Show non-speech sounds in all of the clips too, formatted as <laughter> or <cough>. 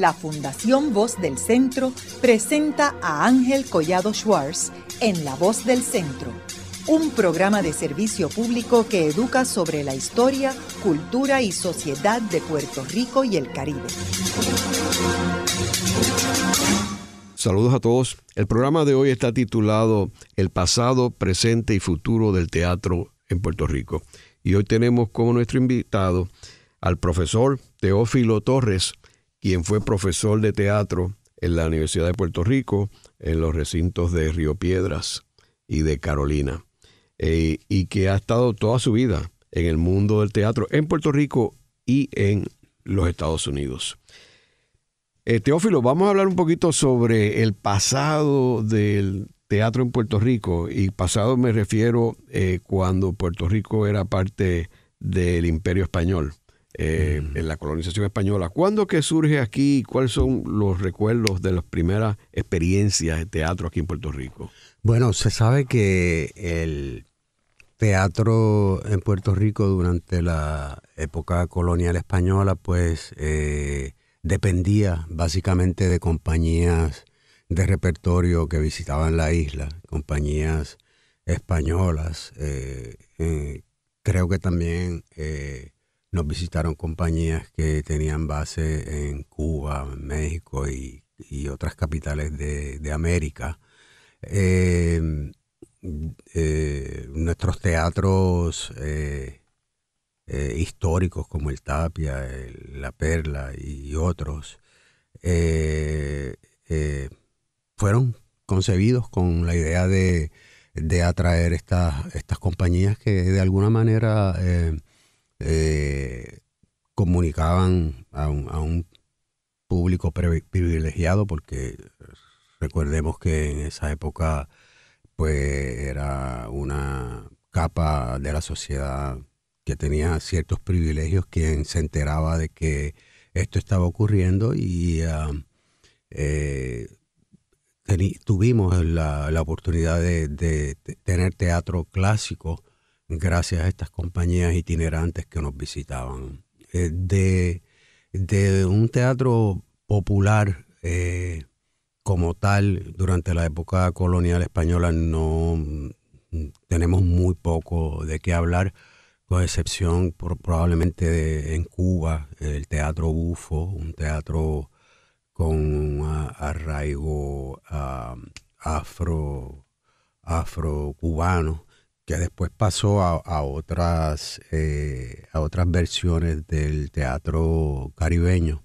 la Fundación Voz del Centro presenta a Ángel Collado Schwartz en La Voz del Centro, un programa de servicio público que educa sobre la historia, cultura y sociedad de Puerto Rico y el Caribe. Saludos a todos. El programa de hoy está titulado El pasado, presente y futuro del teatro en Puerto Rico. Y hoy tenemos como nuestro invitado al profesor Teófilo Torres, quien fue profesor de teatro en la Universidad de Puerto Rico, en los recintos de Río Piedras y de Carolina, eh, y que ha estado toda su vida en el mundo del teatro en Puerto Rico y en los Estados Unidos. Eh, Teófilo, vamos a hablar un poquito sobre el pasado del teatro en Puerto Rico, y pasado me refiero eh, cuando Puerto Rico era parte del Imperio Español. Eh, mm. en la colonización española. ¿Cuándo que surge aquí y cuáles son los recuerdos de las primeras experiencias de teatro aquí en Puerto Rico? Bueno, se sabe que el teatro en Puerto Rico durante la época colonial española, pues eh, dependía básicamente de compañías de repertorio que visitaban la isla, compañías españolas. Eh, creo que también nos visitaron compañías que tenían base en Cuba, México y, otras capitales de, América. Eh, eh, nuestros teatros eh, históricos como el Tapia, la Perla y otros fueron concebidos con la idea de, atraer estas, estas compañías que de alguna manera eh, comunicaban a un, público privilegiado porque recordemos que en esa época pues era una capa de la sociedad que tenía ciertos privilegios quien se enteraba de que esto estaba ocurriendo y um, eh, tuvimos la, oportunidad de, tener teatro clásico gracias a estas compañías itinerantes que nos visitaban. Eh, de, un teatro popular eh, como tal, durante la época colonial española no tenemos muy poco de qué hablar, con excepción probablemente en Cuba, el teatro bufo, un teatro con arraigo ah, afro cubano que después pasó a, otras, eh, a otras versiones del teatro caribeño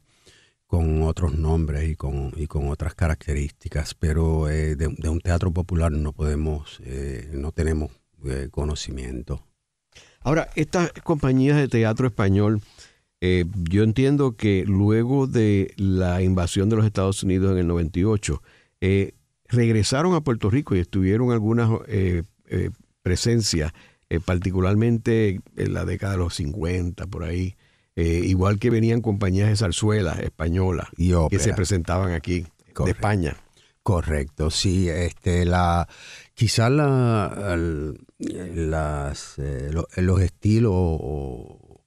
con otros nombres y con, y con otras características, pero eh, de, un teatro popular no podemos, eh, no tenemos conocimiento. Ahora, estas compañías de teatro español, yo entiendo que luego de la invasión de los Estados Unidos en el 98, regresaron a Puerto Rico y estuvieron algunas presencia, eh, particularmente en la década de los 50, por ahí. Eh, igual que venían compañías de zarzuela españolas que se presentaban aquí de España. Correcto, sí, este, la, quizás la, las, eh, los, estilos o,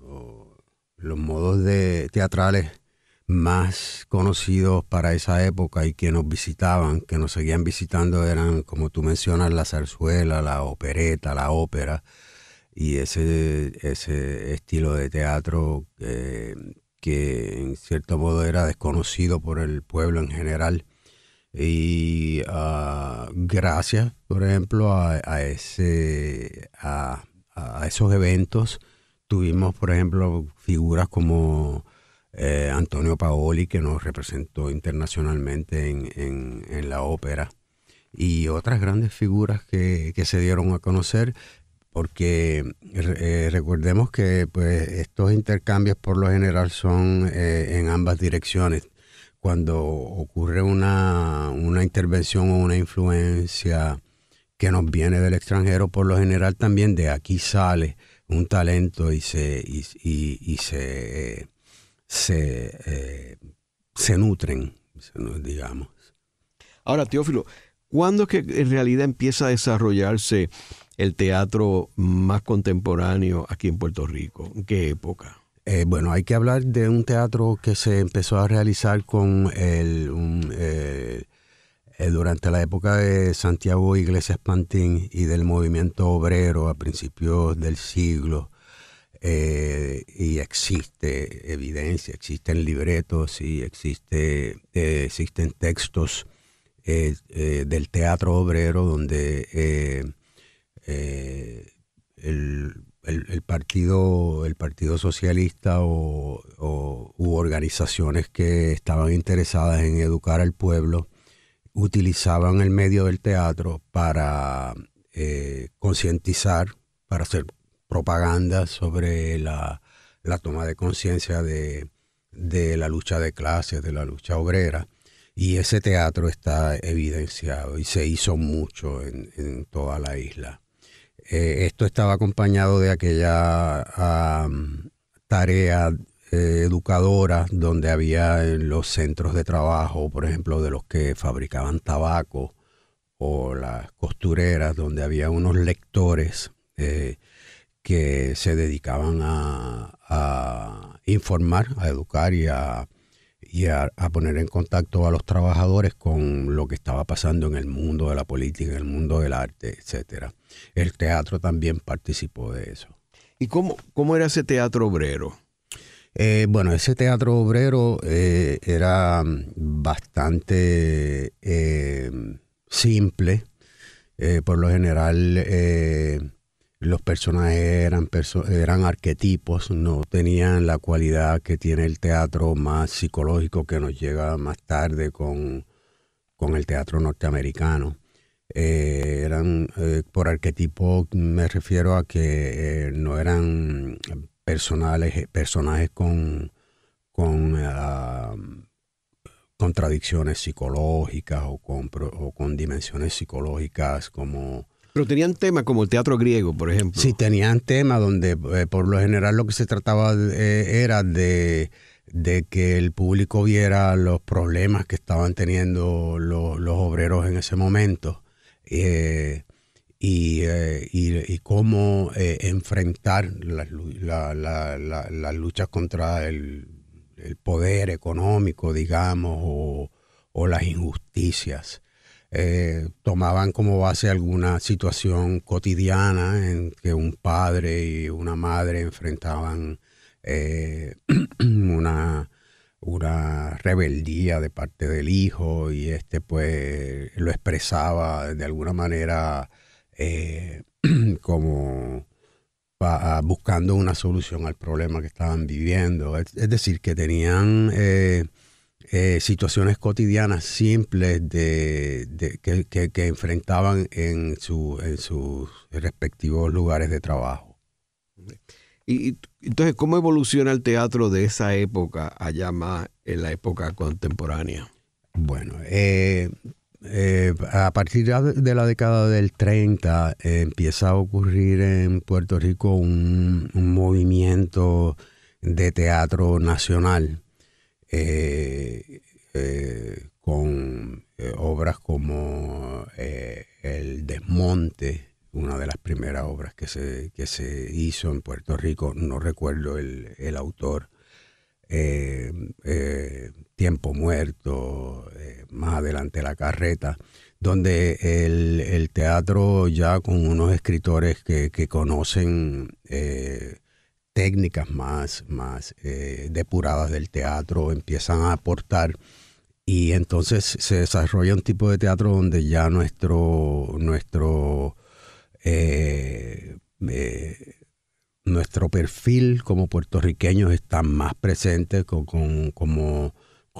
o, los modos de teatrales más conocidos para esa época y que nos visitaban, que nos seguían visitando, eran, como tú mencionas, la zarzuela, la opereta, la ópera, y ese, ese estilo de teatro eh, que en cierto modo era desconocido por el pueblo en general. Y ah, gracias, por ejemplo, a, ese, a esos eventos, tuvimos, por ejemplo, figuras como eh, Antonio Paoli, que nos representó internacionalmente en, la ópera, y otras grandes figuras que, se dieron a conocer, porque eh, recordemos que pues, estos intercambios por lo general son eh, en ambas direcciones. Cuando ocurre una, una intervención o una influencia que nos viene del extranjero, por lo general también de aquí sale un talento y se, y se se, eh, se nutren, digamos. Ahora, Teófilo, ¿cuándo es que en realidad empieza a desarrollarse el teatro más contemporáneo aquí en Puerto Rico? ¿En qué época? Eh, bueno, hay que hablar de un teatro que se empezó a realizar con el, eh, durante la época de Santiago Iglesias Pantín y del movimiento obrero a principios del siglo eh, y existe evidencia, existen libretos y existe, eh, existen textos eh, del teatro obrero donde el, partido, el Partido Socialista o, u organizaciones que estaban interesadas en educar al pueblo utilizaban el medio del teatro para concientizar, para hacer propaganda sobre la, toma de conciencia de, la lucha de clases, de la lucha obrera. Y ese teatro está evidenciado y se hizo mucho en, toda la isla. Eh, esto estaba acompañado de aquella tarea eh, educadora donde había en los centros de trabajo, por ejemplo, de los que fabricaban tabaco o las costureras, donde había unos lectores eh, que se dedicaban a, informar, a educar y, a, poner en contacto a los trabajadores con lo que estaba pasando en el mundo de la política, en el mundo del arte, etcétera. El teatro también participó de eso. ¿Y cómo, cómo era ese teatro obrero? Eh, bueno, ese teatro obrero eh, era bastante eh, simple. por lo general los personajes eran, eran arquetipos, no tenían la cualidad que tiene el teatro más psicológico que nos llega más tarde con, con el teatro norteamericano. Eh, eran eh, por arquetipo me refiero a que eh, no eran personales, personajes con, con ah, contradicciones psicológicas o con dimensiones psicológicas como pero tenían temas como el teatro griego, por ejemplo. Sí, tenían temas donde eh, por lo general lo que se trataba eh, era de, que el público viera los problemas que estaban teniendo los, obreros en ese momento eh, y, cómo enfrentar las luchas contra el, poder económico, digamos, o las injusticias. Eh, tomaban como base alguna situación cotidiana en que un padre y una madre enfrentaban eh, <clears throat> una, rebeldía de parte del hijo y este pues lo expresaba de alguna manera eh, <clears throat> como ah, buscando una solución al problema que estaban viviendo. Es, decir, que tenían eh, situaciones cotidianas simples de, que, enfrentaban en, en sus respectivos lugares de trabajo. Y, entonces, ¿cómo evoluciona el teatro de esa época allá más en la época contemporánea? Bueno, eh, eh, a partir de la década del 30 empieza a ocurrir en Puerto Rico un movimiento de teatro nacional eh, eh, con eh, obras como El Desmonte, una de las primeras obras que se, se hizo en Puerto Rico, no recuerdo el, autor, Tiempo Muerto, más adelante La Carreta, donde el, teatro ya con unos escritores que, que conocen técnicas más, más eh, depuradas del teatro, empiezan a aportar y entonces se desarrolla un tipo de teatro donde ya nuestro, nuestro, eh, eh, nuestro perfil como puertorriqueños está más presente como,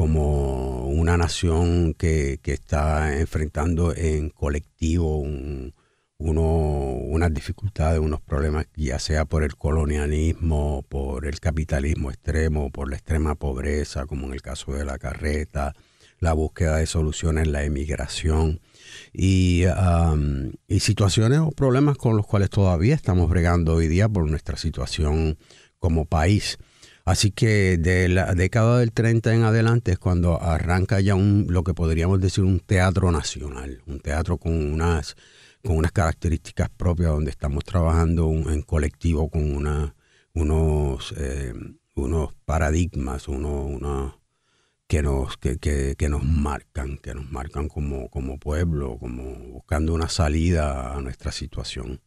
como una nación que, que está enfrentando en colectivo un, uno, unas dificultades, unos problemas, ya sea por el colonialismo, por el capitalismo extremo, por la extrema pobreza, como en el caso de la carreta, la búsqueda de soluciones, la emigración y, y situaciones o problemas con los cuales todavía estamos bregando hoy día por nuestra situación como país. Así que de la década del 30 en adelante es cuando arranca ya un, lo que podríamos decir un teatro nacional, un teatro con unas con unas características propias, donde estamos trabajando en colectivo con unos, eh, unos paradigmas, que nos, que, nos marcan, que nos marcan como, como pueblo, como buscando una salida a nuestra situación.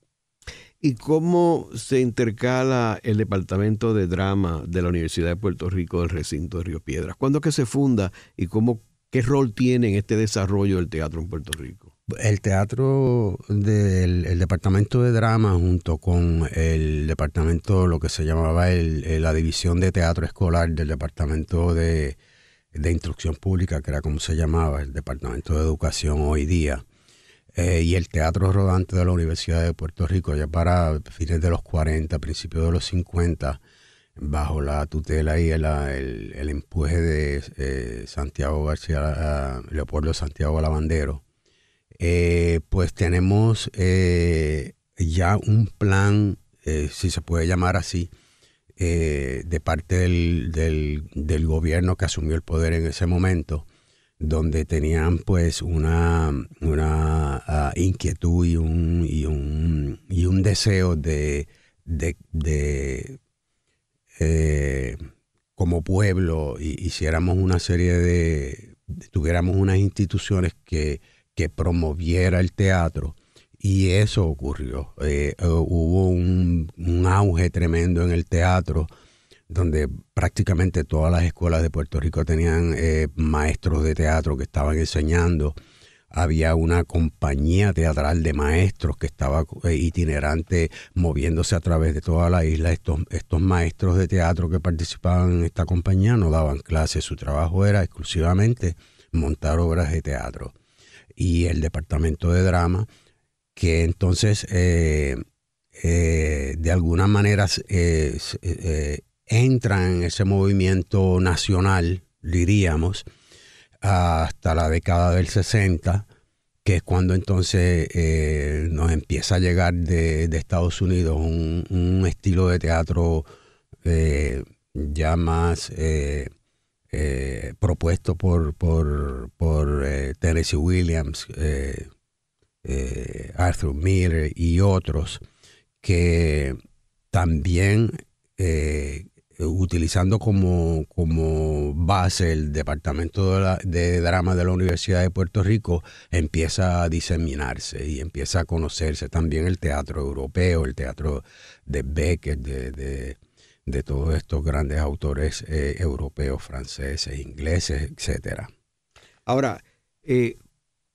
¿Y cómo se intercala el Departamento de Drama de la Universidad de Puerto Rico del recinto de Río Piedras? ¿Cuándo que se funda y cómo, qué rol tiene en este desarrollo del teatro en Puerto Rico? El teatro del departamento de drama junto con el departamento, lo que se llamaba la división de teatro escolar del departamento de, instrucción pública, que era como se llamaba, el departamento de educación hoy día, eh, y el teatro rodante de la Universidad de Puerto Rico, ya para fines de los 40, principios de los 50, bajo la tutela y el, empuje de eh, Santiago García, eh, Leopoldo Santiago Lavandero eh, pues tenemos eh, ya un plan, eh, si se puede llamar así, de parte del, gobierno que asumió el poder en ese momento, donde tenían pues una, una ah, inquietud y un, y un, deseo de, de, de como pueblo hiciéramos una serie de, tuviéramos unas instituciones que que promoviera el teatro. Y eso ocurrió. Eh, eh, hubo un, auge tremendo en el teatro, donde prácticamente todas las escuelas de Puerto Rico tenían eh, maestros de teatro que estaban enseñando. Había una compañía teatral de maestros que estaba itinerante moviéndose a través de toda la isla. estos maestros de teatro que participaban en esta compañía no daban clases, su trabajo era exclusivamente montar obras de teatro y el departamento de drama, que entonces eh, eh, de alguna manera entra eh, entran en ese movimiento nacional, diríamos, hasta la década del 60, que es cuando entonces nos empieza a llegar de, Estados Unidos un, estilo de teatro ya más eh, propuesto por, por, eh, Tennessee Williams, eh, Arthur Miller y otros, que también utilizando como, como, base el Departamento de, Drama de la Universidad de Puerto Rico, empieza a diseminarse y empieza a conocerse también el teatro europeo, el teatro de Becker, de de todos estos grandes autores eh, europeos, franceses, ingleses, etc. Ahora, eh,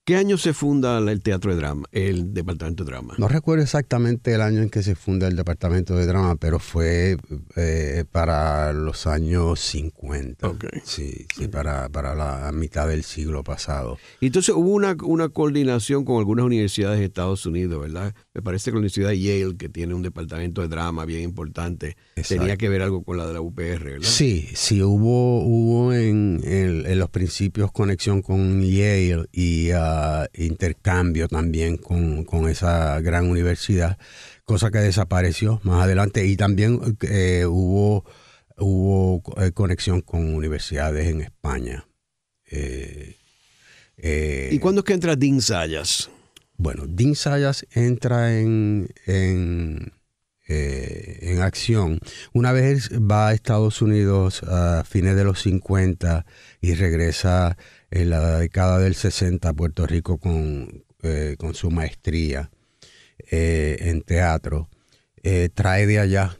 ¿Qué año se funda el Teatro de Drama, el Departamento de Drama? No recuerdo exactamente el año en que se funda el Departamento de Drama, pero fue eh, para los años 50. Sí, sí para, la mitad del siglo pasado. entonces hubo una, coordinación con algunas universidades de Estados Unidos, ¿verdad? Me parece que la Universidad de Yale, que tiene un Departamento de Drama bien importante, tenía que ver algo con la de la UPR, ¿verdad? Sí, sí, hubo, hubo en, en, los principios conexión con Yale y... Uh, eh, intercambio también con, esa gran universidad, cosa que desapareció más adelante y también eh, hubo, hubo eh, conexión con universidades en España. ¿Y cuándo es que entra Dean Sayas? Bueno, Dean Sayas entra en, en, en, acción. Una vez va a Estados Unidos a fines de los 50 y regresa en la década del 60 Puerto Rico con, eh, con su maestría eh, en teatro. Eh, trae de allá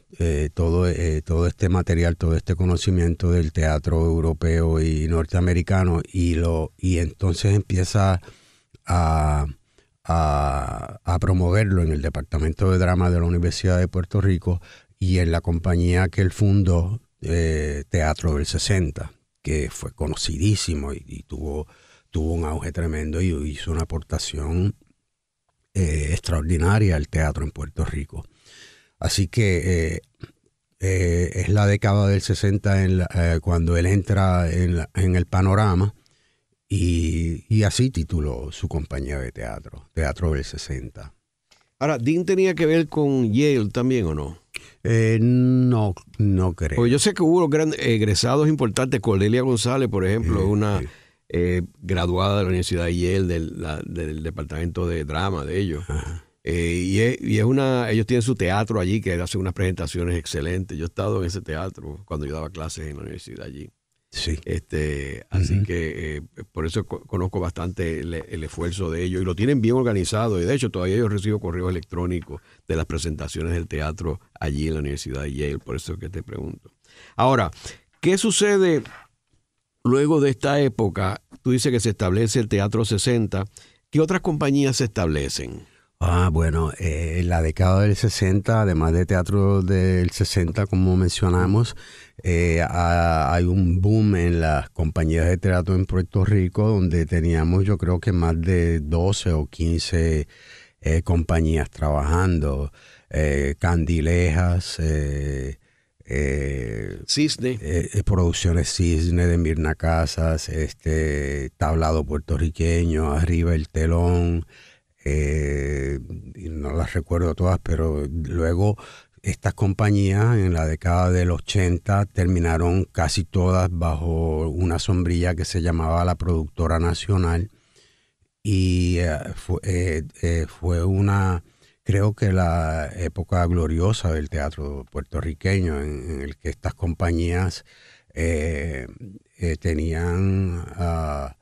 todo, todo este material, todo este conocimiento del teatro europeo y norteamericano y, lo, y entonces empieza a, a promoverlo en el Departamento de Drama de la Universidad de Puerto Rico y en la compañía que él fundó, Teatro del 60 que fue conocidísimo y, tuvo, tuvo un auge tremendo y hizo una aportación eh, extraordinaria al teatro en Puerto Rico. Así que eh, eh, es la década del 60 en cuando él entra en, el panorama y, y, así tituló su compañía de teatro, Teatro del 60. Ahora, ¿Dean tenía que ver con Yale también o no? Eh, no, no creo. Pues yo sé que hubo grandes egresados importantes. Cordelia González, por ejemplo, una eh, graduada de la Universidad de Yale, del, departamento de drama de ellos. Eh, y, es, y, es, una, ellos tienen su teatro allí que hacen unas presentaciones excelentes. Yo he estado en ese teatro cuando yo daba clases en la universidad allí. Sí. Este, así que eh, por eso conozco bastante el, esfuerzo de ellos y lo tienen bien organizado. Y de hecho, todavía yo recibo correos electrónicos de las presentaciones del teatro allí en la Universidad de Yale. Por eso es que te pregunto. Ahora, ¿qué sucede luego de esta época? Tú dices que se establece el Teatro 60. ¿Qué otras compañías se establecen? Ah, bueno, en eh, la década del 60, además de teatro del 60, como mencionamos, eh, hay un boom en las compañías de teatro en Puerto Rico, donde teníamos yo creo que más de 12 o 15 eh, compañías trabajando, Candilejas, Cisne. producciones Cisne de Mirna Casas, este, Tablado puertorriqueño, Arriba el Telón. Eh, no las recuerdo todas, pero luego estas compañías en la década del 80 terminaron casi todas bajo una sombrilla que se llamaba la productora nacional y eh, eh, fue, una, creo que la época gloriosa del teatro puertorriqueño en, el que estas compañías tenían... Ah,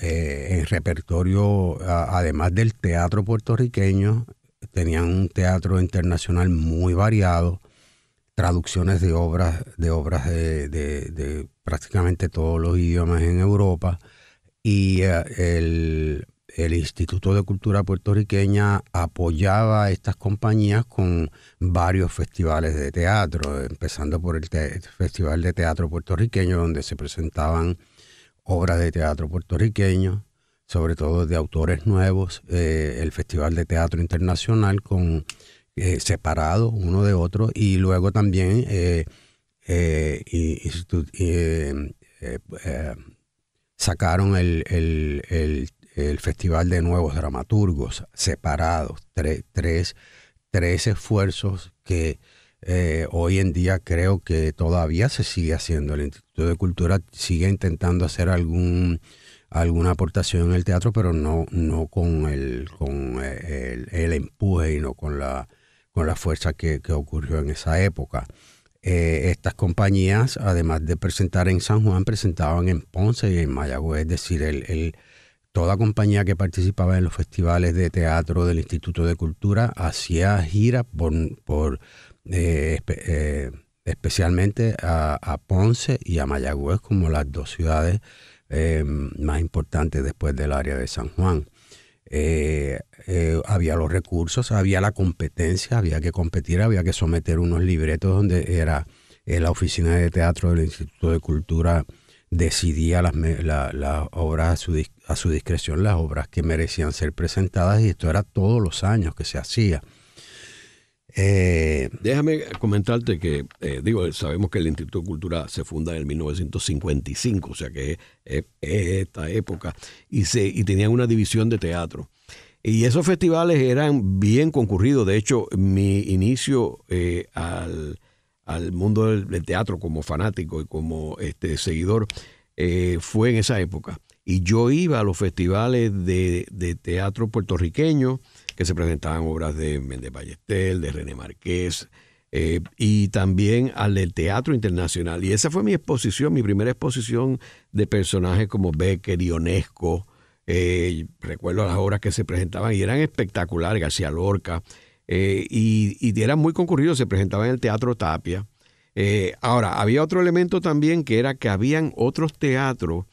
eh, en repertorio, además del teatro puertorriqueño, tenían un teatro internacional muy variado, traducciones de obras, de obras de, prácticamente todos los idiomas en Europa, y eh, el, Instituto de Cultura Puertorriqueña apoyaba a estas compañías con varios festivales de teatro, empezando por el, Festival de Teatro Puertorriqueño, donde se presentaban obras de teatro puertorriqueño, sobre todo de autores nuevos, eh, el Festival de Teatro Internacional con eh, separado uno de otro y luego también sacaron el, Festival de Nuevos Dramaturgos separados, tres, tres esfuerzos que eh, hoy en día creo que todavía se sigue haciendo. El Instituto de Cultura sigue intentando hacer algún alguna aportación en el teatro, pero no, no con el, con eh, el, el empuje y no con la, con la fuerza que, ocurrió en esa época. Eh, estas compañías, además de presentar en San Juan, presentaban en Ponce y en Mayagüez, es decir, el, toda compañía que participaba en los festivales de teatro del Instituto de Cultura hacía gira por eh, eh, especialmente a, Ponce y a Mayagüez como las dos ciudades eh, más importantes después del área de San Juan. había los recursos, había la competencia, había que competir, había que someter unos libretos donde era la oficina de teatro del Instituto de Cultura decidía las, obras a su discreción, las obras que merecían ser presentadas y esto era todos los años que se hacía. Eh, Déjame comentarte que, eh, digo, sabemos que el Instituto de Cultura se funda en el 1955, o sea que es, esta época, y, se, tenían una división de teatro. Y esos festivales eran bien concurridos. De hecho, mi inicio eh, al, mundo del, teatro como fanático y como este, seguidor fue en esa época. Y yo iba a los festivales de, de teatro puertorriqueño que se presentaban obras de Méndez Ballestel, de René Marqués, eh, y también al del Teatro Internacional. Y esa fue mi exposición, mi primera exposición de personajes como Becker y Onesco. Eh, recuerdo las obras que se presentaban y eran espectaculares, García Lorca, eh, y, y, eran muy concurridos, se presentaban en el Teatro Tapia. ahora, había otro elemento también que era que habían otros teatros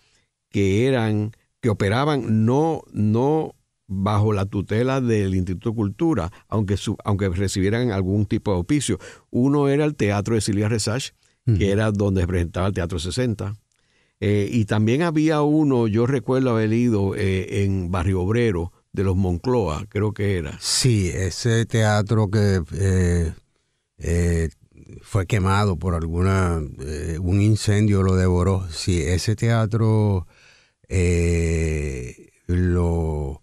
que eran, que operaban no, no bajo la tutela del Instituto de Cultura, aunque, aunque recibieran algún tipo de auspicio. Uno era el Teatro de Silvia Resach, que era donde se presentaba el Teatro 60. Eh, y también había uno, yo recuerdo haber ido eh, en Barrio Obrero, de los Moncloa, creo que era. Sí, ese teatro que eh, fue quemado por alguna, un incendio lo devoró. Sí, ese teatro lo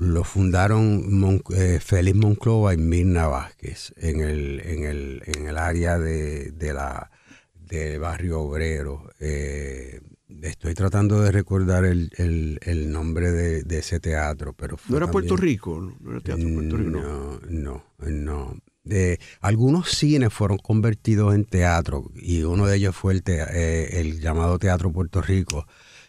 lo fundaron eh, Félix Monclova y Mirna Vázquez en el, en el, en el área de, la, del barrio obrero. Eh, estoy tratando de recordar el, el, nombre de, ese teatro, pero ¿No era Puerto Rico? ¿No No, no, algunos cines fueron convertidos en teatro y uno de ellos fue el, eh, el llamado Teatro Puerto Rico,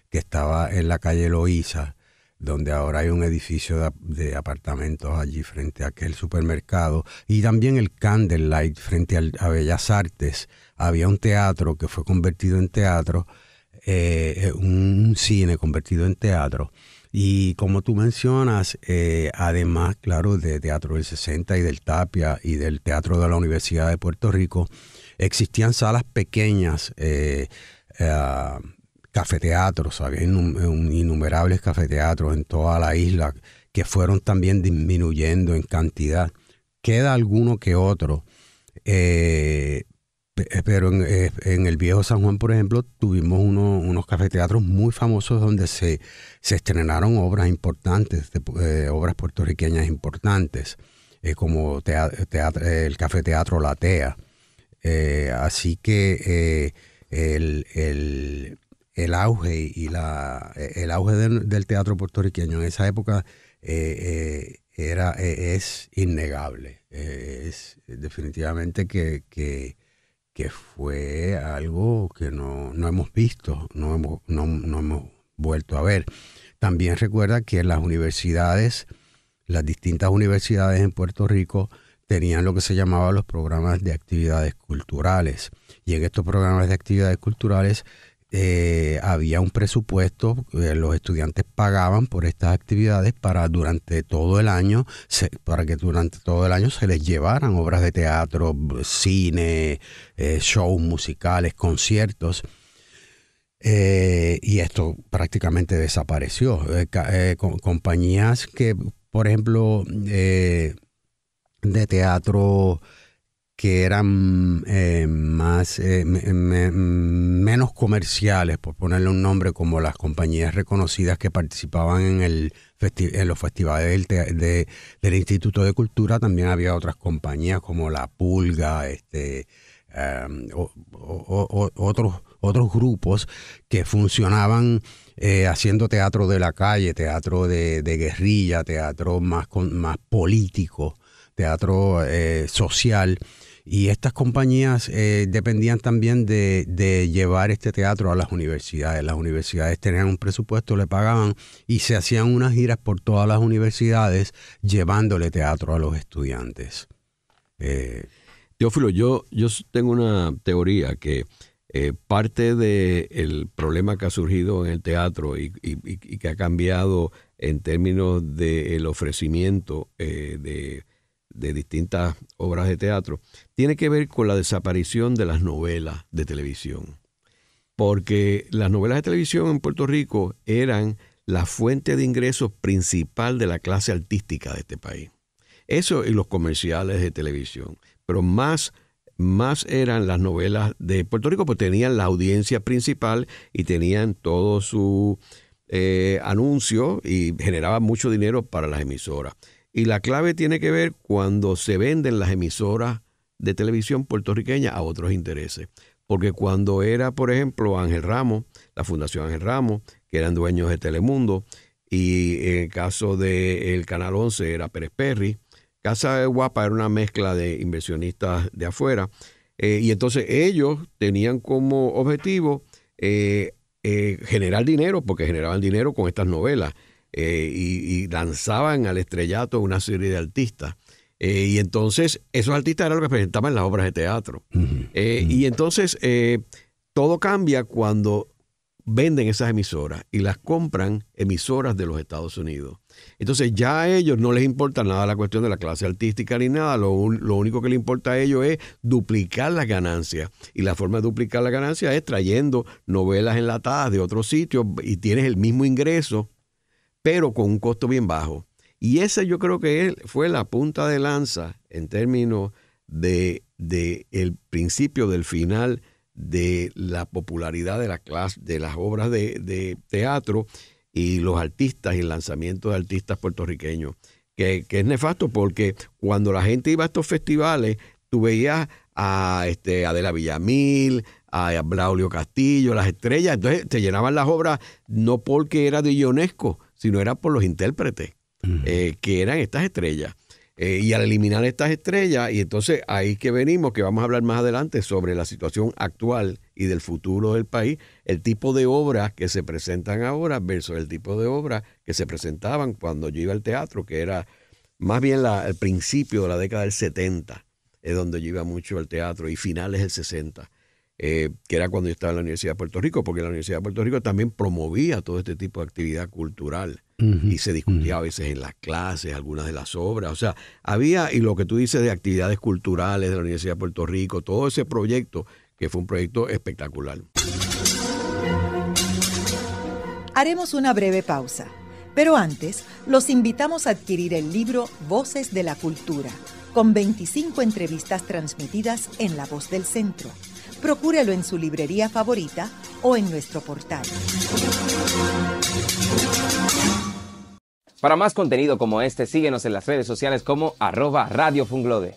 que estaba en la calle Loíza donde ahora hay un edificio de, apartamentos allí frente a aquel supermercado, y también el Candlelight frente a Bellas Artes. Había un teatro que fue convertido en teatro, eh, eh, un cine convertido en teatro. Y como tú mencionas, eh, además, claro, de Teatro del 60 y del Tapia y del Teatro de la Universidad de Puerto Rico, existían salas pequeñas cafeteatros, había eh, innumerables cafeteatros en toda la isla que fueron también disminuyendo en cantidad. Queda alguno que otro, eh, eh, pero en, el viejo San Juan, por ejemplo, tuvimos unos cafeteatros muy famosos donde se, estrenaron obras importantes, obras puertorriqueñas importantes, como teatro, teatro, el Cafeteatro Latea. así que el el auge y e, el auge del, teatro puertorriqueño en esa época eh, eh, era, e, es innegable. E, es definitivamente que, que, fue algo que no, hemos visto, no hemos, no, hemos vuelto a ver. También recuerda que las universidades, las distintas universidades en Puerto Rico, tenían lo que se llamaba los programas de actividades culturales. Y en estos programas de actividades culturales eh, había un presupuesto, eh, los estudiantes pagaban por estas actividades para durante todo el año, para que durante todo el año se les llevaran obras de teatro, cine, eh, shows musicales, conciertos. y esto prácticamente desapareció. compañías que, por ejemplo, de teatro que eran eh, más eh, menos comerciales, por ponerle un nombre, como las compañías reconocidas que participaban en, el en los festivales del, Instituto de Cultura, también había otras compañías como La Pulga, este, em, otros, otros grupos que funcionaban eh, haciendo teatro de la calle, teatro de, guerrilla, teatro más, más político, teatro social y estas compañías eh, dependían también de, llevar este teatro a las universidades. Las universidades tenían un presupuesto, le pagaban y se hacían unas giras por todas las universidades llevándole teatro a los estudiantes. Eh, Teófilo, yo, yo tengo una teoría que eh, parte del el problema que ha surgido en el teatro y, que ha cambiado en términos del el ofrecimiento de, de, distintas obras de teatro, tiene que ver con la desaparición de las novelas de televisión. Porque las novelas de televisión en Puerto Rico eran la fuente de ingresos principal de la clase artística de este país. Eso y los comerciales de televisión. Pero más, más eran las novelas de Puerto Rico, porque tenían la audiencia principal y tenían todo su eh, anuncio y generaban mucho dinero para las emisoras. Y la clave tiene que ver cuando se venden las emisoras de televisión puertorriqueña a otros intereses. Porque cuando era, por ejemplo, Ángel Ramos, la Fundación Ángel Ramos, que eran dueños de Telemundo, y en el caso del Canal 11 era Pérez Perry, Casa de Guapa era una mezcla de inversionistas de afuera, eh, y entonces ellos tenían como objetivo eh, eh, generar dinero, porque generaban dinero con estas novelas, y, y lanzaban al estrellato una serie de artistas. Eh, y entonces, esos artistas eran lo que presentaban las obras de teatro. Eh, y entonces, eh, todo cambia cuando venden esas emisoras y las compran emisoras de los Estados Unidos. Entonces ya a ellos no les importa nada la cuestión de la clase artística ni nada, lo, lo único que les importa a ellos es duplicar las ganancias. Y la forma de duplicar las ganancias es trayendo novelas enlatadas de otros sitios y tienes el mismo ingreso, pero con un costo bien bajo. Y esa yo creo que fue la punta de lanza en términos de, el principio del final de la popularidad de, de las obras de, teatro y los artistas y el lanzamiento de artistas puertorriqueños, que, es nefasto porque cuando la gente iba a estos festivales, tú veías a este, Adela Villamil, a Braulio Castillo, las estrellas, entonces te llenaban las obras no porque era de Ionesco, sino era por los intérpretes. Eh, que eran estas estrellas. Eh, y al eliminar estas estrellas, y entonces ahí que venimos, que vamos a hablar más adelante sobre la situación actual y del futuro del país, el tipo de obras que se presentan ahora versus el tipo de obras que se presentaban cuando yo iba al teatro, que era más bien el principio de la década del 70, es donde yo iba mucho al teatro, y finales del 60. Eh, que era cuando yo estaba en la Universidad de Puerto Rico, porque la Universidad de Puerto Rico también promovía todo este tipo de actividad cultural y se discutía a veces en las clases, algunas de las obras, o sea, había, y lo que tú dices de actividades culturales de la Universidad de Puerto Rico, todo ese proyecto, que fue un proyecto espectacular. Haremos una breve pausa, pero antes los invitamos a adquirir el libro Voces de la Cultura, con 25 entrevistas transmitidas en La Voz del Centro Procúrelo en su librería favorita o en nuestro portal. Para más contenido como este, síguenos en las redes sociales como arroba Radio Funglode.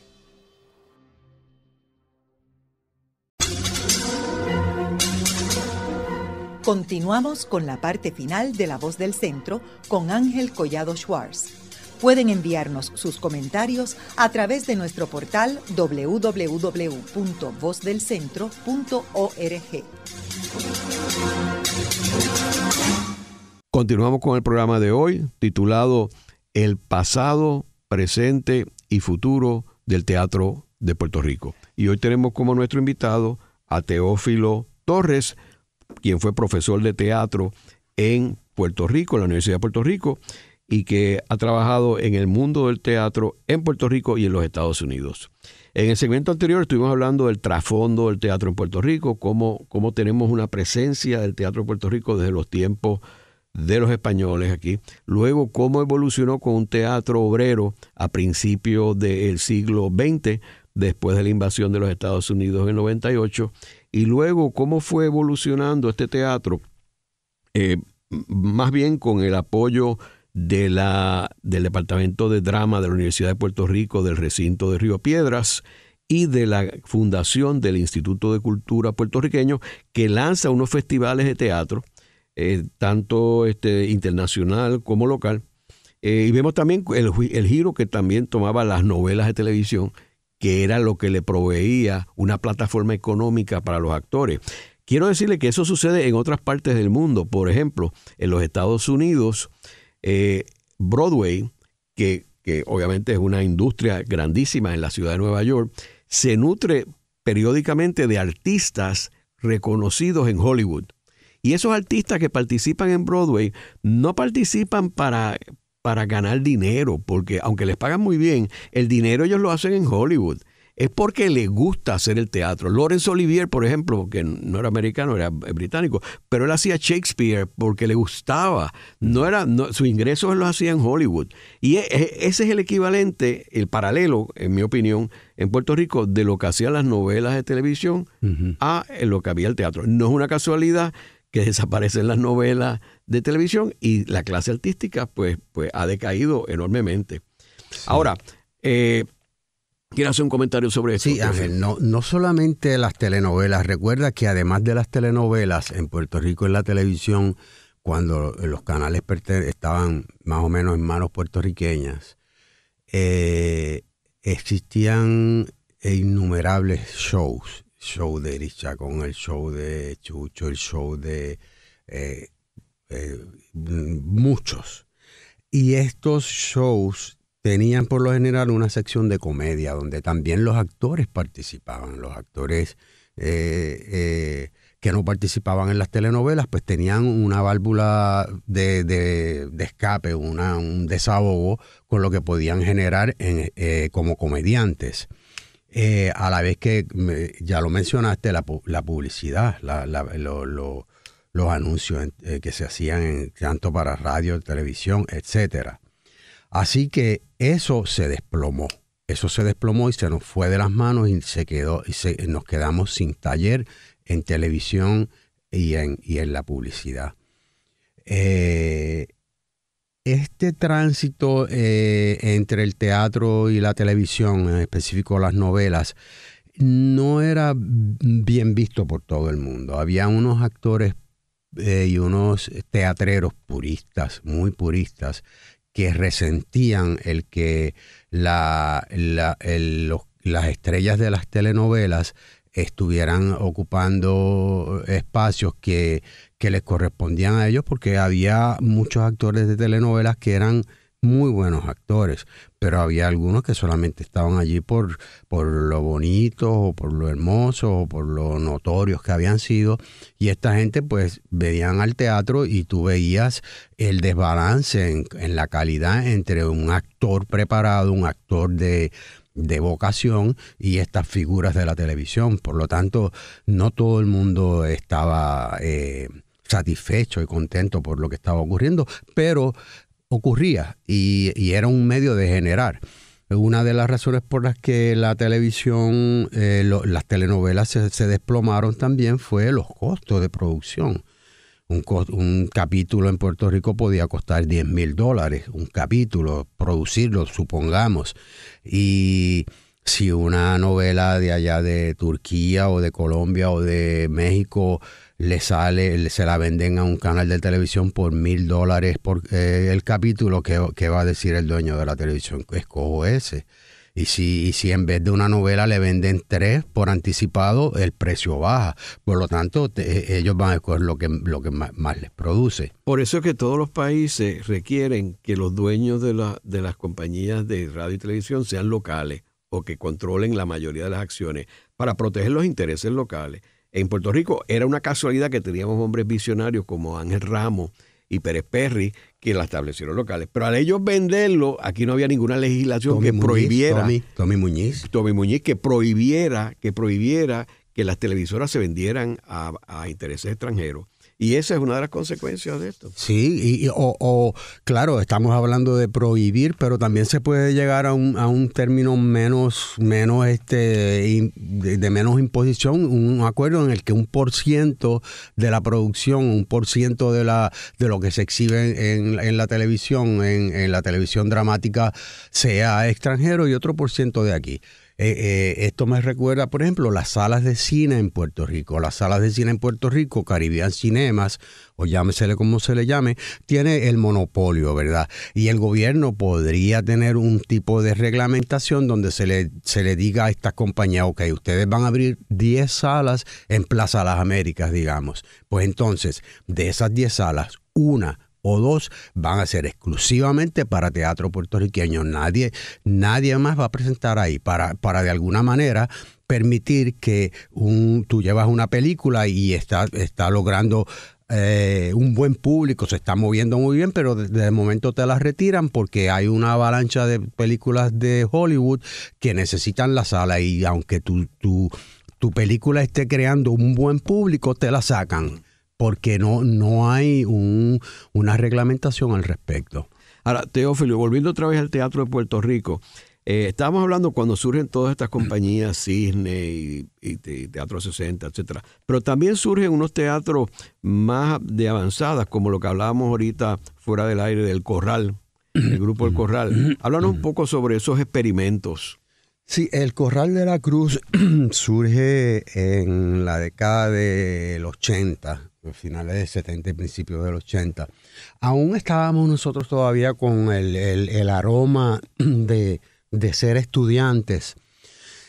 Continuamos con la parte final de La Voz del Centro con Ángel Collado Schwartz. Pueden enviarnos sus comentarios a través de nuestro portal www.vozdelcentro.org. Continuamos con el programa de hoy titulado El pasado, presente y futuro del teatro de Puerto Rico. Y hoy tenemos como nuestro invitado a Teófilo Torres, quien fue profesor de teatro en Puerto Rico, en la Universidad de Puerto Rico, y que ha trabajado en el mundo del teatro en Puerto Rico y en los Estados Unidos. En el segmento anterior estuvimos hablando del trasfondo del teatro en Puerto Rico, cómo, tenemos una presencia del teatro en Puerto Rico desde los tiempos de los españoles aquí. Luego, cómo evolucionó con un teatro obrero a principios del siglo XX, después de la invasión de los Estados Unidos en 98. Y luego, cómo fue evolucionando este teatro, eh, más bien con el apoyo de la, del Departamento de Drama de la Universidad de Puerto Rico, del recinto de Río Piedras y de la fundación del Instituto de Cultura puertorriqueño, que lanza unos festivales de teatro, eh, tanto este, internacional como local. Eh, y vemos también el, el giro que también tomaba las novelas de televisión, que era lo que le proveía una plataforma económica para los actores. Quiero decirle que eso sucede en otras partes del mundo. Por ejemplo, en los Estados Unidos, eh, Broadway, que, obviamente es una industria grandísima en la ciudad de Nueva York, se nutre periódicamente de artistas reconocidos en Hollywood. Y esos artistas que participan en Broadway no participan para, para ganar dinero, porque aunque les pagan muy bien, el dinero ellos lo hacen en Hollywood es porque le gusta hacer el teatro. Laurence Olivier, por ejemplo, que no era americano, era eh, británico, pero él hacía Shakespeare porque le gustaba. No era, su ingreso hacía en Hollywood. Y e, e, ese es el equivalente, el paralelo, en mi opinión, en Puerto Rico, de lo que hacían las novelas de televisión a eh, lo que había el teatro. No es una casualidad que desaparecen las novelas de televisión y la clase artística pues, pues ha decaído enormemente. Ahora, eh, ¿Quieres hacer un comentario sobre esto? Sí, Ángel, no, no solamente las telenovelas. Recuerda que además de las telenovelas, en Puerto Rico en la televisión, cuando los canales estaban más o menos en manos puertorriqueñas, eh, existían innumerables shows. Show de Richa con el show de Chucho, el show de eh, eh, muchos. Y estos shows tenían por lo general una sección de comedia donde también los actores participaban, los actores eh, eh, que no participaban en las telenovelas, pues tenían una válvula de, escape, un desahogo con lo que podían generar eh, como comediantes. a la vez que, mm, ya lo mencionaste, la, publicidad, los anuncios que se hacían tanto para radio, televisión, etcétera. Así que eso se desplomó. Eso se desplomó y se nos fue de las manos y se quedó y nos quedamos sin taller en televisión y en, la publicidad. Eh, este tránsito eh, entre el teatro y la televisión, en específico las novelas, no era bien visto por todo el mundo. Había unos actores eh, y unos teatreros puristas, muy puristas, que resentían el que las estrellas de las telenovelas estuvieran ocupando espacios que, que les correspondían a ellos porque había muchos actores de telenovelas que eran muy buenos actores, pero había algunos que solamente estaban allí por, por lo bonito, o por lo hermoso, o por lo notorios que habían sido. Y esta gente pues veían al teatro y tú veías el desbalance en, la calidad entre un actor preparado, un actor de, vocación y estas figuras de la televisión. Por lo tanto, no todo el mundo estaba eh, satisfecho y contento por lo que estaba ocurriendo, pero ocurría y, era un medio de generar. Una de las razones por las que la televisión, eh, las telenovelas se, desplomaron también fue los costos de producción. Un, un capítulo en Puerto Rico podía costar 10 mil dólares, un capítulo, producirlo, supongamos. Y si una novela de allá de Turquía o de Colombia o de México le sale, se la venden a un canal de televisión por mil dólares por eh, el capítulo que, va a decir el dueño de la televisión, escojo ese. Y si, y si en vez de una novela le venden tres por anticipado, el precio baja. Por lo tanto, eh, ellos van a escoger lo que, lo que más, les produce. Por eso es que todos los países requieren que los dueños de las compañías de radio y televisión sean locales o que controlen la mayoría de las acciones para proteger los intereses locales en Puerto Rico. Era una casualidad que teníamos hombres visionarios como Ángel Ramos y Pérez Perry que la establecieron locales. Pero al ellos venderlo, aquí no había ninguna legislación que prohibiera. Tommy, Muñiz. Tommy Muñiz, que prohibiera, que prohibiera que las televisoras se vendieran a intereses extranjeros. Y esa es una de las consecuencias de esto. Sí, y, o, claro, estamos hablando de prohibir, pero también se puede llegar a un, a un término menos, menos este, de, menos imposición, un acuerdo en el que un por ciento de la producción, un por ciento de la de lo que se exhibe en, en la televisión, en, en la televisión dramática, sea extranjero y otro por ciento de aquí. Eh, eh, esto me recuerda, por ejemplo, las salas de cine en Puerto Rico. Las salas de cine en Puerto Rico, Caribbean Cinemas, o llámesele como se le llame, tiene el monopolio, ¿verdad? Y el gobierno podría tener un tipo de reglamentación donde se le, se le diga a esta compañía, ok, ustedes van a abrir 10 salas en Plaza Las Américas, digamos. Pues entonces, de esas 10 salas, una o dos van a ser exclusivamente para teatro puertorriqueño. Nadie, nadie más va a presentar ahí para, para de alguna manera permitir que un, tú llevas una película y está, está logrando eh, un buen público, se está moviendo muy bien, pero de el momento te la retiran porque hay una avalancha de películas de Hollywood que necesitan la sala y aunque tu, tu, tu película esté creando un buen público, te la sacan porque no, no hay una reglamentación al respecto. Ahora, Teófilo, volviendo otra vez al Teatro de Puerto Rico, eh, estábamos hablando cuando surgen todas estas compañías, Cisne y, Teatro 60, etcétera, pero también surgen unos teatros más de avanzadas, como lo que hablábamos ahorita fuera del aire del Corral, el grupo del Corral. Háblanos un poco sobre esos experimentos. Sí, el Corral de la Cruz <clears throat> surge en la década del 80, finales del 70 y principios del 80. Aún estábamos nosotros todavía con el, aroma <clears throat> de, ser estudiantes.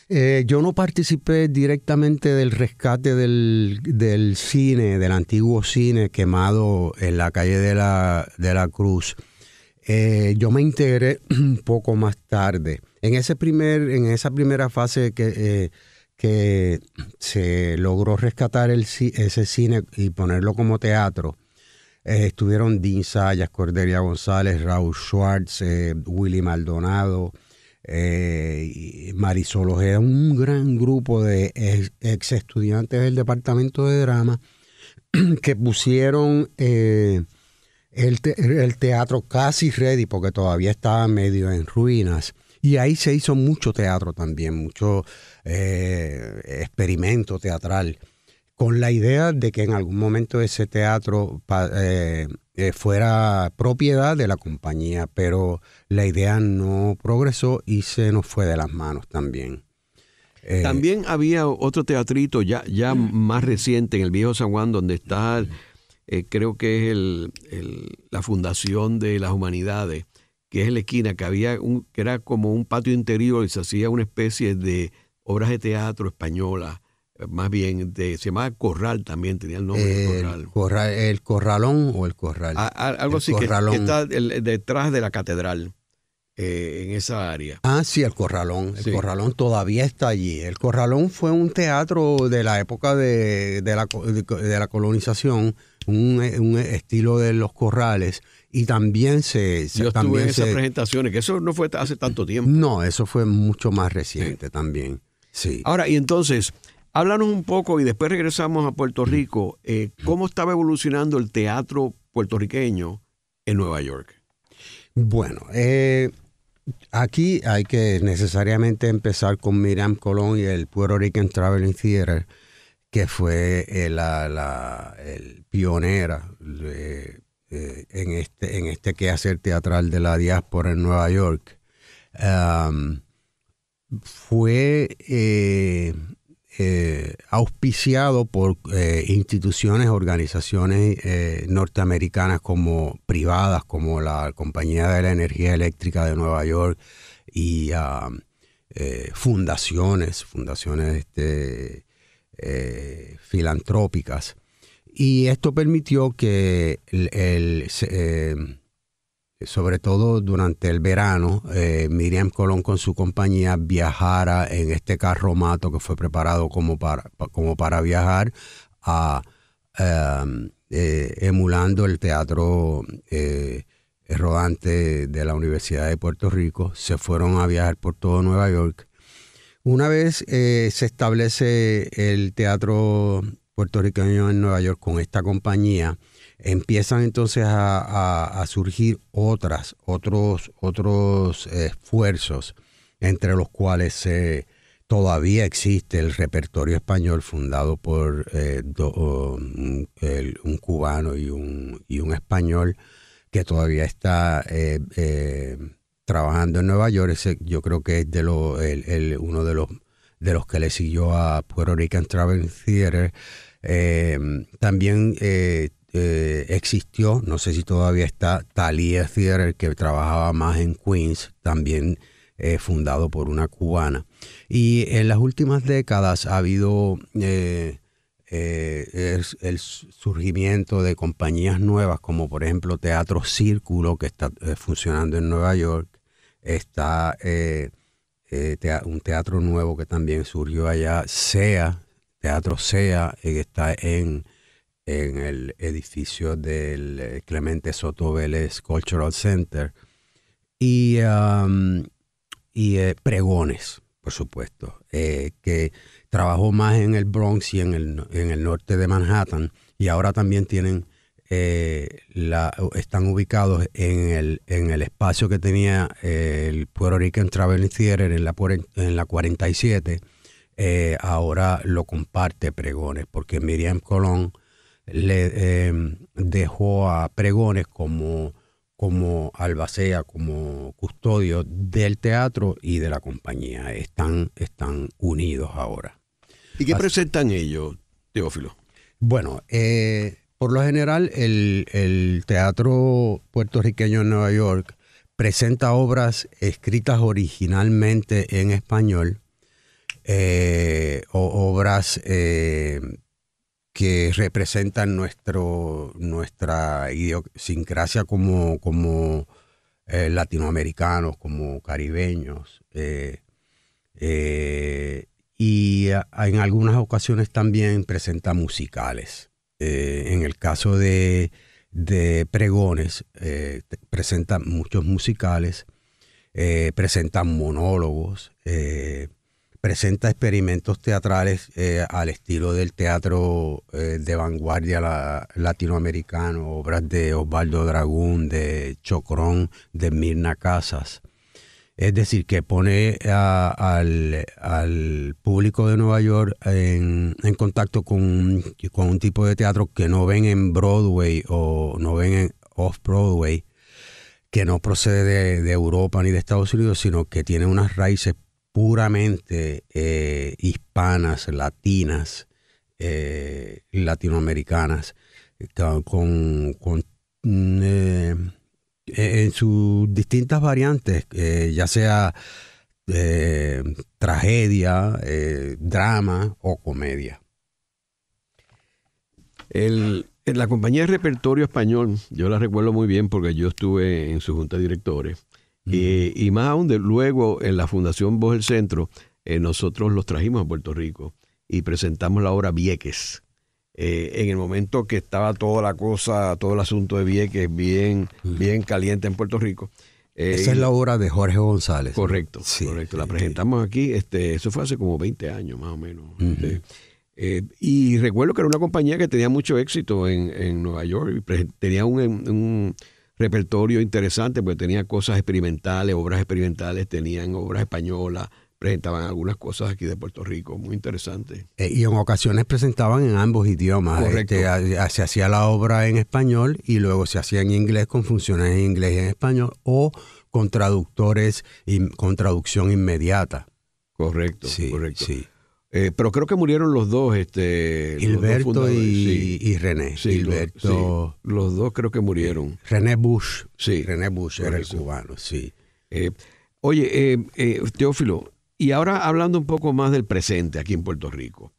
Eh, yo no participé directamente del rescate del, cine, del antiguo cine quemado en la calle de la, Cruz. Eh, yo me integré un <clears throat> poco más tarde. En, ese primer, en esa primera fase que, eh, que se logró rescatar el, ese cine y ponerlo como teatro, eh, estuvieron Dean Sayas, Cordelia González, Raúl Schwartz, eh, Willy Maldonado, Marisol Ojeda, un gran grupo de ex, estudiantes del Departamento de Drama <clears throat> que pusieron el teatro casi ready porque todavía estaba medio en ruinas y ahí se hizo mucho teatro también, mucho eh, experimento teatral, con la idea de que en algún momento ese teatro eh, eh, fuera propiedad de la compañía, pero la idea no progresó y se nos fue de las manos también. también había otro teatrito ya, ya mm. más reciente en el viejo San Juan, donde está, mm. creo que es el, la Fundación de las Humanidades, que es la esquina, que había un, que era como un patio interior y se hacía una especie de obras de teatro española, eh, más bien, de, se llamaba Corral también, tenía el nombre de Corral. El Corralón o el Corral. Ah, ah, algo así que, está eh, detrás de la catedral. Eh, en esa área. Ah, sí, el Corralón. El Corralón todavía está allí. El Corralón fue un teatro de la época de, la, colonización, un, estilo de los corrales, y también se... Yo también estuve en esas presentaciones, que eso no fue hace tanto tiempo. No, eso fue mucho más reciente también. Sí. Ahora, y entonces, háblanos un poco y después regresamos a Puerto mm. Rico. Eh, ¿Cómo estaba evolucionando el teatro puertorriqueño en Nueva York? Bueno, eh, aquí hay que necesariamente empezar con Miriam Colón y el Puerto Rican Traveling Theater, que fue eh, la, el pionera. Eh, en, este, en este quehacer teatral de la diáspora en Nueva York, fue eh, eh, auspiciado por instituciones, organizaciones norteamericanas como privadas, como la Compañía de la Energía Eléctrica de Nueva York y fundaciones, fundaciones este, filantrópicas. Y esto permitió que, eh, sobre todo durante el verano, eh, Miriam Colón con su compañía viajara en este carro mato que fue preparado como para, como para viajar em, eh, emulando el teatro rodante de la Universidad de Puerto Rico. Se fueron a viajar por todo Nueva York. Una vez se establece el teatro puertorriqueños en Nueva York con esta compañía, empiezan entonces a, surgir otras, otros, otros esfuerzos, entre los cuales eh, todavía existe el repertorio español fundado por eh, mm, un, cubano y un, un, español que todavía está eh, trabajando en Nueva York. Ese, yo creo que es de lo, uno de los de los que le siguió a Puerto Rican Travel Theater, eh, también eh, eh, existió, no sé si todavía está, Thalia Theater, que trabajaba más en Queens, también fundado por una cubana. Y en las últimas décadas ha habido el, surgimiento de compañías nuevas, como por ejemplo Teatro Círculo, que está funcionando en Nueva York. Está un teatro nuevo que también surgió allá, SEA, Teatro SEA, que eh, está en, el edificio del eh, Clemente Soto Vélez Cultural Center. Y, um, y eh, pregones, por supuesto, que trabajó más en el Bronx y en el, norte de Manhattan. Y ahora también tienen... están ubicados en el, espacio que tenía el Puerto Rican Traveling Theater en la, en la 47 eh, ahora lo comparte Pregones, porque Miriam Colón le eh, dejó a Pregones como, como albacea, como custodio del teatro y de la compañía. Están, están unidos ahora. ¿Y qué presentan ellos, Teófilo? Bueno, eh, por lo general el, el teatro puertorriqueño en Nueva York presenta obras escritas originalmente en español eh, obras eh, que representan nuestro, nuestra idiosincrasia como, como eh, latinoamericanos, como caribeños. y en algunas ocasiones también presenta musicales. en el caso de, de Pregones, presenta muchos musicales, presenta monólogos presenta experimentos teatrales eh, al estilo del teatro eh, de vanguardia latinoamericano, obras de Osvaldo Dragún, de Chocrón, de Mirna Casas. Es decir, que pone al, al, público de Nueva York en, contacto con, con, un tipo de teatro que no ven en Broadway o no ven en off-Broadway, que no procede de, de Europa ni de Estados Unidos, sino que tiene unas raíces puramente eh, hispanas, latinas, eh, latinoamericanas, eh, con, mm, e, en sus distintas variantes, ya sea tragedia, drama o comedia. la compañía de repertorio español, yo la recuerdo muy bien porque yo estuve en su junta de directores y más aún, luego en la Fundación Voz el Centro, eh, nosotros los trajimos a Puerto Rico y presentamos la obra Vieques. Eh, en el momento que estaba toda la cosa, todo el asunto de Vieques bien, bien caliente en Puerto Rico. Eh, Esa es la obra de Jorge González. Correcto, sí. correcto. La presentamos aquí, este, eso fue hace como 20 años más o menos. Este, y recuerdo que era una compañía que tenía mucho éxito en, en Nueva York. Tenía un, repertorio interesante porque tenía cosas experimentales, obras experimentales, tenían obras españolas, presentaban algunas cosas aquí de Puerto Rico, muy interesante. Eh, y en ocasiones presentaban en ambos idiomas. Este, se hacía la obra en español y luego se hacía en inglés con funciones en inglés y en español o con traductores y con traducción inmediata. Correcto, correcto. Sí. Eh, pero creo que murieron los dos, este, Gilberto y, René. los, dos creo que murieron. Eh, René Bush. Sí. René Bush era el cubano, sí. Eh, oye, Teófilo, y ahora hablando un poco más del presente aquí en Puerto Rico.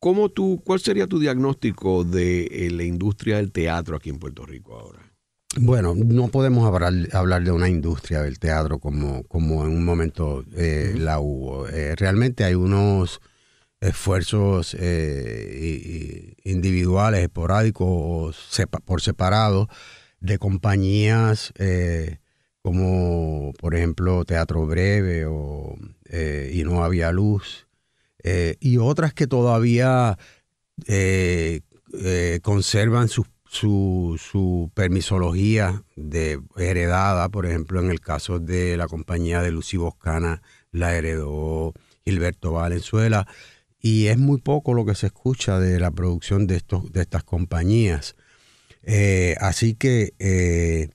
¿cómo tú, ¿Cuál sería tu diagnóstico de la industria del teatro aquí en Puerto Rico ahora? Bueno, no podemos hablar, de una industria del teatro como, como en un momento eh, la hubo. Eh, realmente hay unos esfuerzos eh, individuales, esporádicos, por separado, de compañías como, por ejemplo, Teatro Breve o Y No Había Luz, y otras que todavía conservan sus su, permisología de, heredada, por ejemplo, en el caso de la compañía de Lucy Boscana, la heredó Gilberto Valenzuela, y es muy poco lo que se escucha de la producción de, estos, de estas compañías. Eh, así que eh,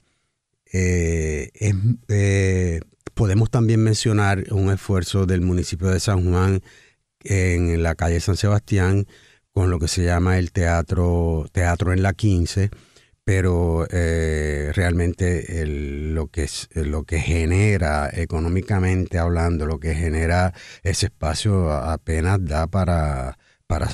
eh, podemos también mencionar un esfuerzo del municipio de San Juan en la calle San Sebastián, con lo que se llama el teatro, teatro en la 15, pero eh, realmente lo, que es, lo que genera económicamente hablando, lo que genera ese espacio apenas da para, para,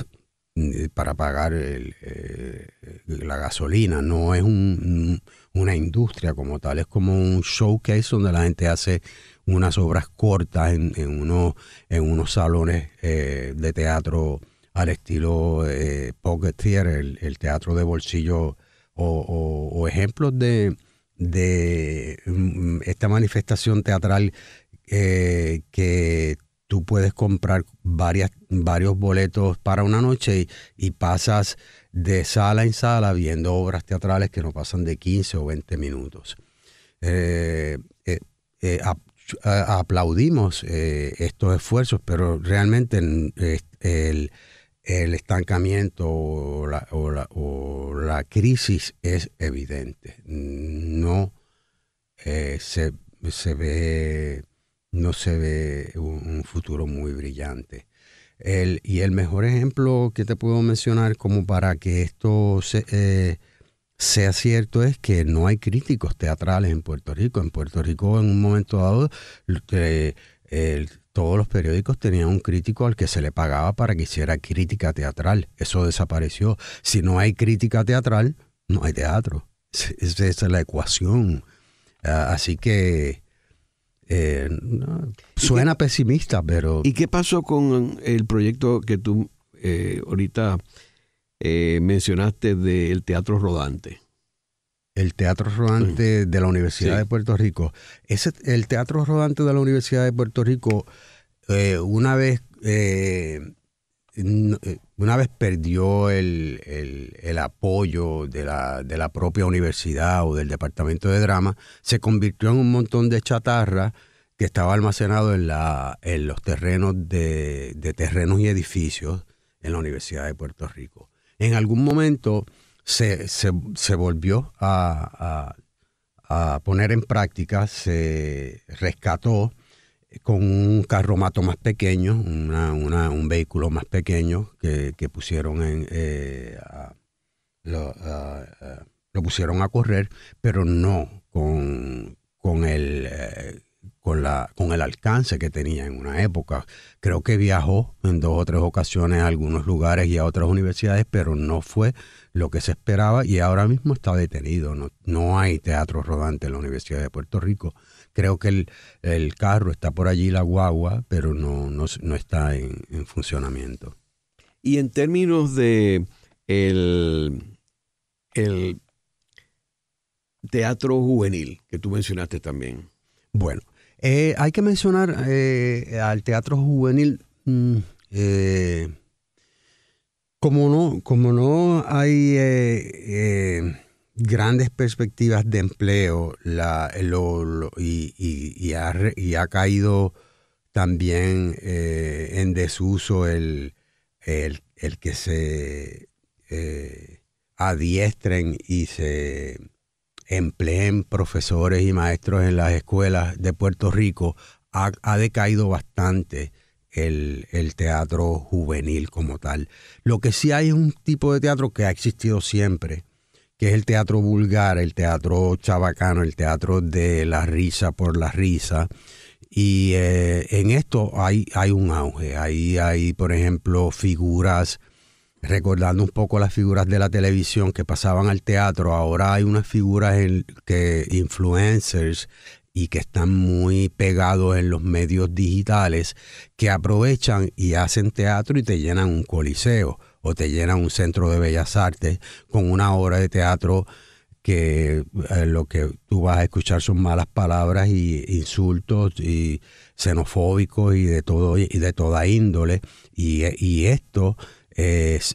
para pagar eh, la gasolina, no es una industria como tal, es como un showcase donde la gente hace unas obras cortas en, en, unos, en unos salones eh, de teatro al estilo eh, pocket theater, el, teatro de bolsillo, o, ejemplos de, mm, esta manifestación teatral eh, que tú puedes comprar varias, varios boletos para una noche y, pasas de sala en sala viendo obras teatrales que no pasan de 15 o 20 minutos. Eh, aplaudimos estos esfuerzos, pero realmente mm, el, el estancamiento o la, crisis es evidente. No eh, se, ve, no se ve un, futuro muy brillante. y el mejor ejemplo que te puedo mencionar como para que esto eh, sea cierto es que no hay críticos teatrales en Puerto Rico. En Puerto Rico en un momento dado todos los periódicos tenían un crítico al que se le pagaba para que hiciera crítica teatral. Eso desapareció. Si no hay crítica teatral, no hay teatro. Esa es la ecuación. Ah, así que eh, suena pesimista, pero... ¿Y qué pasó con el proyecto que tú eh, ahorita eh, mencionaste del teatro rodante? el Teatro Rodante de la Universidad de Puerto Rico. el eh, Teatro Rodante de la Universidad de Puerto Rico, una vez eh, eh, una vez perdió el, apoyo de la, propia universidad o del departamento de drama, se convirtió en un montón de chatarra que estaba almacenado en, la, en los terrenos de, de terrenos y edificios en la Universidad de Puerto Rico. En algún momento se, se, volvió a, poner en práctica, se rescató con un carromato más pequeño, un vehículo más pequeño que, pusieron en... Eh, a, lo, pusieron a correr, pero no con, con el... Eh, con, la, con el alcance que tenía en una época. Creo que viajó en dos o tres ocasiones a algunos lugares y a otras universidades, pero no fue lo que se esperaba y ahora mismo está detenido. No, hay teatro rodante en la Universidad de Puerto Rico. Creo que el, carro está por allí, la guagua, pero no, no, está en, funcionamiento. Y en términos de el, teatro juvenil que tú mencionaste también. Bueno, eh, hay que mencionar eh, al teatro juvenil. Mm, eh, como no, como no hay eh, eh, grandes perspectivas de empleo lo, y, y, ha, caído también eh, en desuso el, el, que se adiestren y se empleen profesores y maestros en las escuelas de Puerto Rico, ha, ha decaído bastante el, teatro juvenil como tal. Lo que sí hay es un tipo de teatro que ha existido siempre, que es el teatro vulgar, el teatro chabacano, el teatro de la risa por la risa. Y eh, en esto hay, un auge. Ahí hay, por ejemplo, figuras recordando un poco las figuras de la televisión que pasaban al teatro, ahora hay unas figuras en que influencers y que están muy pegados en los medios digitales, que aprovechan y hacen teatro y te llenan un coliseo o te llenan un centro de bellas artes con una obra de teatro que eh, lo que tú vas a escuchar son malas palabras y insultos y xenofóbicos y de todo y de toda índole y, esto estos,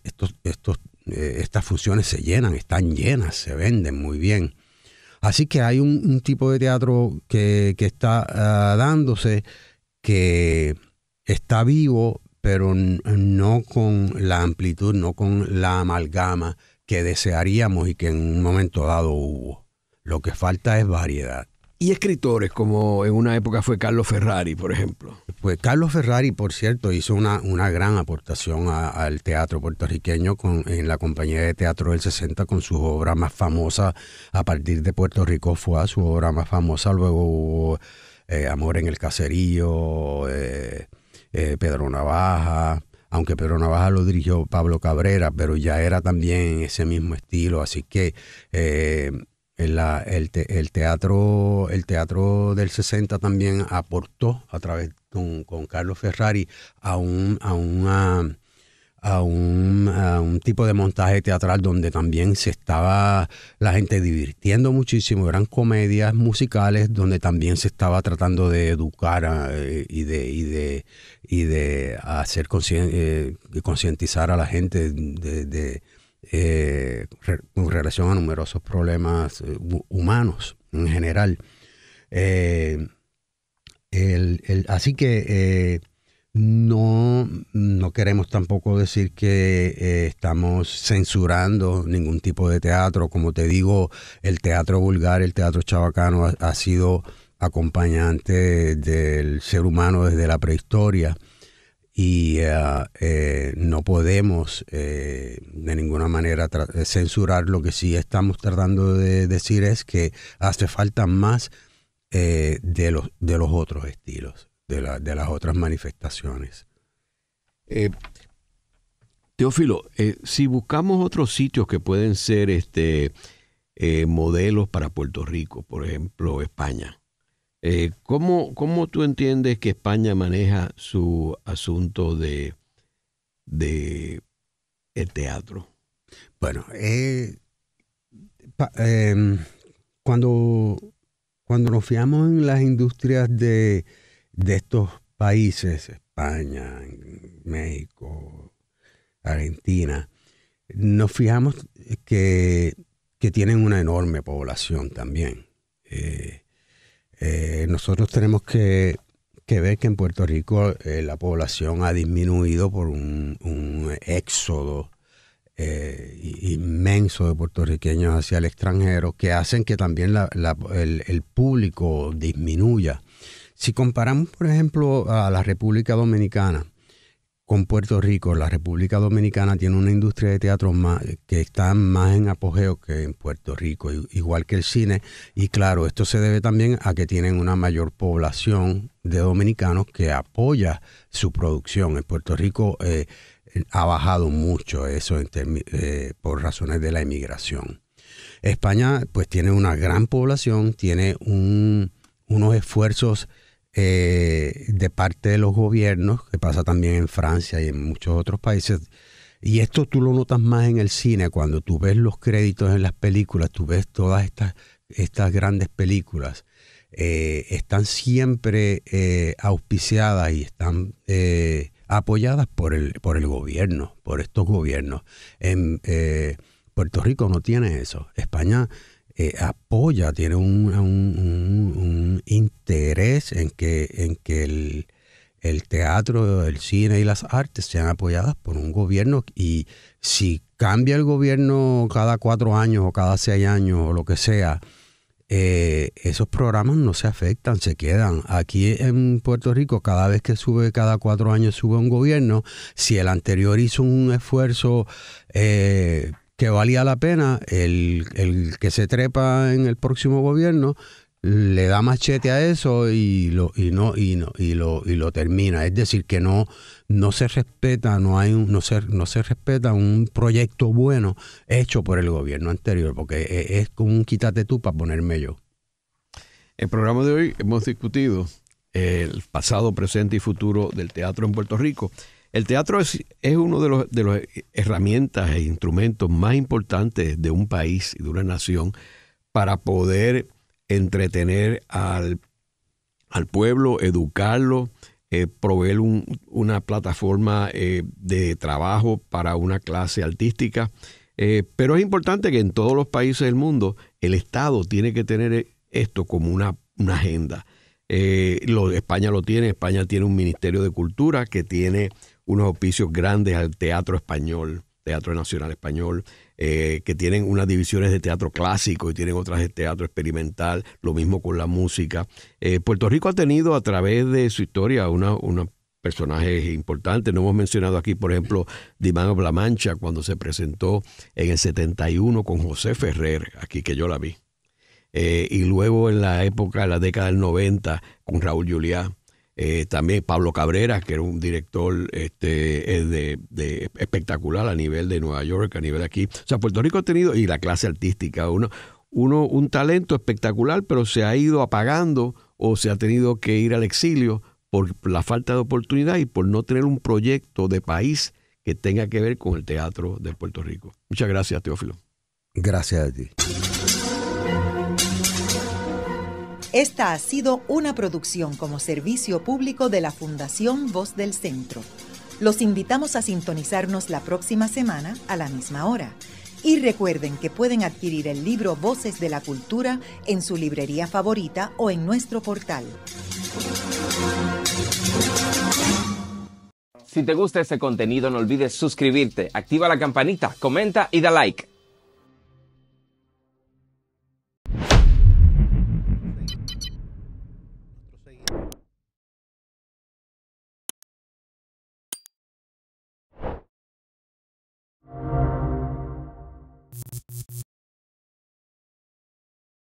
eh, estas funciones se llenan están llenas se venden muy bien Así que hay un, tipo de teatro que, está ah, dándose, que está vivo, pero no con la amplitud, no con la amalgama que desearíamos y que en un momento dado hubo. Lo que falta es variedad. Y escritores, como en una época fue Carlos Ferrari, por ejemplo. Pues Carlos Ferrari, por cierto, hizo una, una gran aportación al teatro puertorriqueño con, en la compañía de teatro del 60 con sus obras más famosas. A partir de Puerto Rico fue a su obra más famosa, luego hubo eh, Amor en el Caserío, eh, eh, Pedro Navaja aunque Pedro Navaja lo dirigió Pablo Cabrera, pero ya era también ese mismo estilo, así que eh, el, el, teatro, el teatro del 60 también aportó a través con, Carlos Ferrari a un, a, a, un, tipo de montaje teatral donde también se estaba la gente divirtiendo muchísimo, eran comedias musicales donde también se estaba tratando de educar eh, y de, y de, y de hacer eh, concientizar a la gente de eh, con relación a numerosos problemas eh, humanos en general. Eh, así que eh, no, queremos tampoco decir que estamos censurando ningún tipo de teatro. Como te digo, el teatro vulgar, el teatro chabacano ha sido acompañante del ser humano desde la prehistoria y eh, eh, no podemos eh, de ninguna manera censurar. Lo que sí estamos tratando de decir es que hace falta más de, los, de los otros estilos, de, la, de las otras manifestaciones. Teófilo, si buscamos otros sitios que pueden ser este, modelos para Puerto Rico, por ejemplo España, eh, ¿cómo, tú entiendes que España maneja su asunto de, de el teatro? Bueno, eh, em, cuando, cuando nos fijamos en las industrias de, estos países, España, México, Argentina, nos fijamos que, tienen una enorme población también. Eh, eh, nosotros tenemos que, ver que en Puerto Rico eh, la población ha disminuido por un, éxodo eh, inmenso de puertorriqueños hacia el extranjero que hacen que también el, público disminuya. Si comparamos, por ejemplo, a la República Dominicana, con Puerto Rico, la República Dominicana tiene una industria de teatro más, que está más en apogeo que en Puerto Rico, igual que el cine. Y claro, esto se debe también a que tienen una mayor población de dominicanos que apoya su producción. En Puerto Rico eh, ha bajado mucho eso eh, por razones de la emigración. España pues tiene una gran población, tiene unos esfuerzos eh, de parte de los gobiernos, que pasa también en Francia y en muchos otros países. Y esto tú lo notas más en el cine, cuando tú ves los créditos en las películas, tú ves todas estas, estas grandes películas, eh, están siempre eh, auspiciadas y están apoyadas por el, por el gobierno, por estos gobiernos. En Puerto Rico no tiene eso. España eh, apoya, tiene un, interés en que, en que el, teatro, el cine y las artes sean apoyadas por un gobierno y si cambia el gobierno cada cuatro años o cada seis años o lo que sea, eh, esos programas no se afectan, se quedan. Aquí en Puerto Rico, cada vez que sube, cada cuatro años sube un gobierno, si el anterior hizo un esfuerzo eh, que valía la pena el, que se trepa en el próximo gobierno le da machete a eso y lo y no y no y lo y lo termina es decir que no no se respeta no hay un, no se no se respeta un proyecto bueno hecho por el gobierno anterior porque e, es, como un quítate tú para ponerme yo el programa de hoy hemos discutido el pasado presente y futuro del teatro en Puerto Rico el teatro es, es uno de los, herramientas e instrumentos más importantes de un país y de una nación para poder entretener al, al pueblo, educarlo, eh, proveer una plataforma eh, de trabajo para una clase artística. Eh, pero es importante que en todos los países del mundo el Estado tiene que tener esto como una, una agenda. Eh, lo, España lo tiene, España tiene un Ministerio de Cultura que tiene unos oficios grandes al teatro español, Teatro Nacional Español, eh, que tienen unas divisiones de teatro clásico y tienen otras de teatro experimental, lo mismo con la música. Eh, Puerto Rico ha tenido a través de su historia unos personajes importantes. No hemos mencionado aquí, por ejemplo, Dimán La Mancha, cuando se presentó en el 71 con José Ferrer, aquí que yo la vi. Eh, y luego en la época, de la década del 90, con Raúl Juliá, eh, también Pablo Cabrera, que era un director este, eh, espectacular a nivel de Nueva York, a nivel de aquí. O sea, Puerto Rico ha tenido, y la clase artística, uno, uno, un talento espectacular, pero se ha ido apagando o se ha tenido que ir al exilio por la falta de oportunidad y por no tener un proyecto de país que tenga que ver con el teatro de Puerto Rico. Muchas gracias, Teófilo. Gracias a ti. Esta ha sido una producción como servicio público de la Fundación Voz del Centro. Los invitamos a sintonizarnos la próxima semana a la misma hora. Y recuerden que pueden adquirir el libro Voces de la Cultura en su librería favorita o en nuestro portal. Si te gusta este contenido no olvides suscribirte, activa la campanita, comenta y da like.